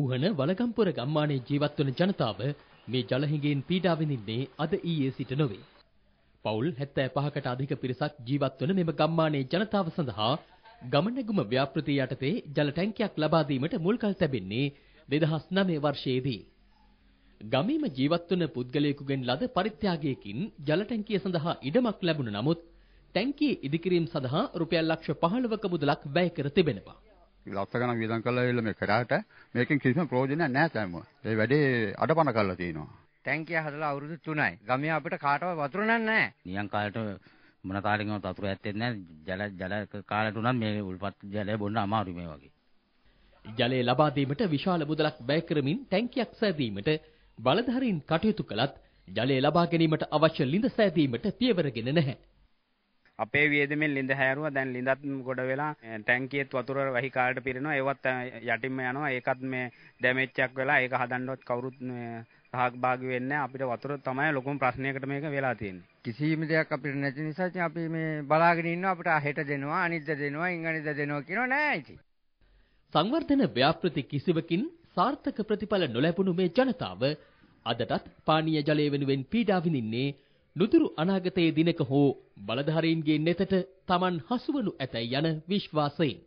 උහන වලගම්පොර ගම්මානයේ ජීවත් වන ජනතාව මේ ජලහිඟයෙන් පීඩා විඳින්නේ අද ඊයේ සිට නොවේ. පවුල් 75කට අධික පිරිසක් ජීවත් වන මෙම ගම්මානයේ ජනතාව සඳහා ගමනැගුම ව්‍යාපෘති යටතේ ජල ටැංකියක් ලබා දීමට මුල්කල් තැබෙන්නේ 2009 වර්ෂයේදී. ගමේම ජීවත් වන පුද්ගලයෙකුගෙන් ලද පරිත්‍යාගයකින් ජල ටැංකිය සඳහා ඉඩමක් ලැබුණ නමුත් ටැංකිය ඉදිකිරීම සඳහා රුපියල් ලක්ෂ 15ක මුදලක් වැය කර තිබෙනවා. ලක්ෂ ගණන් වියදම් කරලා ඇවිල්ලා මේ කරාට මේකෙන් කිසිම ප්‍රයෝජනයක් නැහැ තමයි. ඒ වැඩේ අඩපණ කරලා තියෙනවා. ටැංකිය හදලා අවුරුදු 3යි. ගමේ අපිට කාටවත් වතුර නැහැ. නියම් කාලේට මොන තාලෙකින්වත් වතුර ඇත්තේ නැහැ. ජල ජල කාලේට උනත් මේ උල්පත් ජලය බොන්න අමාරුයි මේ වගේ. ජලය ලබා දීමට විශාල මුදලක් වැය කරමින් ටැංකියක් සෑදීමට බලධාරීන් කටයුතු කළත් ජලය ලබා ගැනීමට අවශ්‍ය ලිඳ සෑදීමට පියවර ගෙන නැහැ. අපේ වියදමෙන් ලිඳ හැරුවා දැන් ලිඳත් ගොඩ වෙලා ටැංකියෙත් වතුර වහි කාලට පිරෙනවා ඒවත් යටින්ම යනවා ඒකත් මේ ඩැමේජ් එකක් වෙලා ඒක හදන්නවත් කවුරුත් සහභාගී වෙන්නේ අපිට වතුර තමයි ලොකුම ප්‍රශ්නයකට මේක වෙලා තියෙන්නේ කිසිම දෙයක් අපිට නැති නිසා ඉතින් අපි මේ බලාගෙන ඉන්නවා අපිට හෙට දෙනවා අනිද්ද දෙනවා ඉංගනිද්ද දෙනවා කියනවා නෑ ඉතින් සංවර්ධන ව්‍යාපෘති කිසිවකින් සාර්ථක ප්‍රතිඵල නොලැබුණු මේ ජනතාව අදටත් පානීය ජලය වෙනුවෙන් පීඩා විඳින්නේ නුදුරු අනාගතයේ දිනක හෝ බලධාරීන්ගේ නෙතට Taman හසුවනු ඇතැයි යන විශ්වාසයෙන්